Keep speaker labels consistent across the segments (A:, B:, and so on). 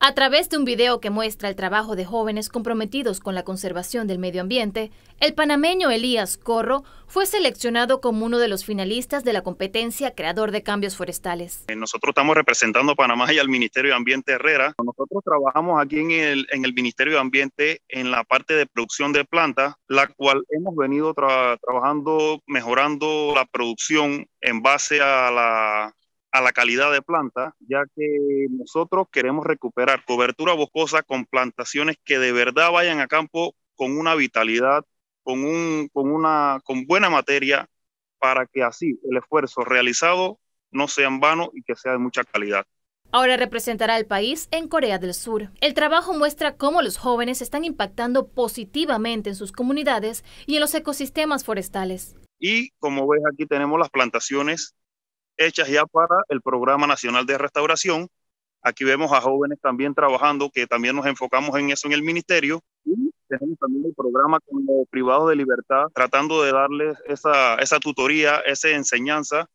A: A través de un video que muestra el trabajo de jóvenes comprometidos con la conservación del medio ambiente, el panameño Elías Corro fue seleccionado como uno de los finalistas de la competencia Creador de Cambios Forestales. Eh,
B: nosotros estamos representando a Panamá y al Ministerio de Ambiente Herrera. Nosotros trabajamos aquí en el, Ministerio de Ambiente en la parte de producción de plantas, la cual hemos venido trabajando, mejorando la producción en base a la a la calidad de planta, ya que nosotros queremos recuperar cobertura boscosa con plantaciones que de verdad vayan a campo con una vitalidad, con, con, una, con buena materia, para que así el esfuerzo realizado no sea en vano y que sea de mucha calidad.
A: Ahora representará al país en Corea del Sur. El trabajo muestra cómo los jóvenes están impactando positivamente en sus comunidades y en los ecosistemas forestales.
B: Y como ves aquí tenemos las plantaciones hechas ya para el Programa Nacional de Restauración. Aquí vemos a jóvenes también trabajando, que también nos enfocamos en eso en el ministerio. Y tenemos también un programa como de libertad, tratando de darles esa, esa tutoría, esa enseñanza,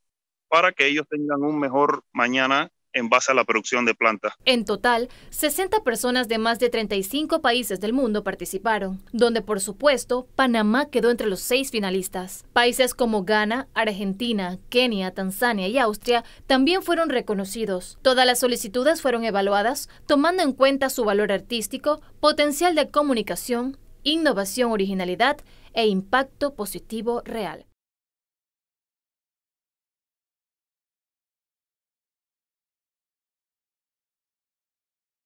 B: para que ellos tengan un mejor mañana en base a la producción de planta.
A: En total, 60 personas de más de 35 países del mundo participaron, donde por supuesto Panamá quedó entre los seis finalistas. Países como Ghana, Argentina, Kenia, Tanzania y Austria también fueron reconocidos. Todas las solicitudes fueron evaluadas tomando en cuenta su valor artístico, potencial de comunicación, innovación, originalidad e impacto positivo real.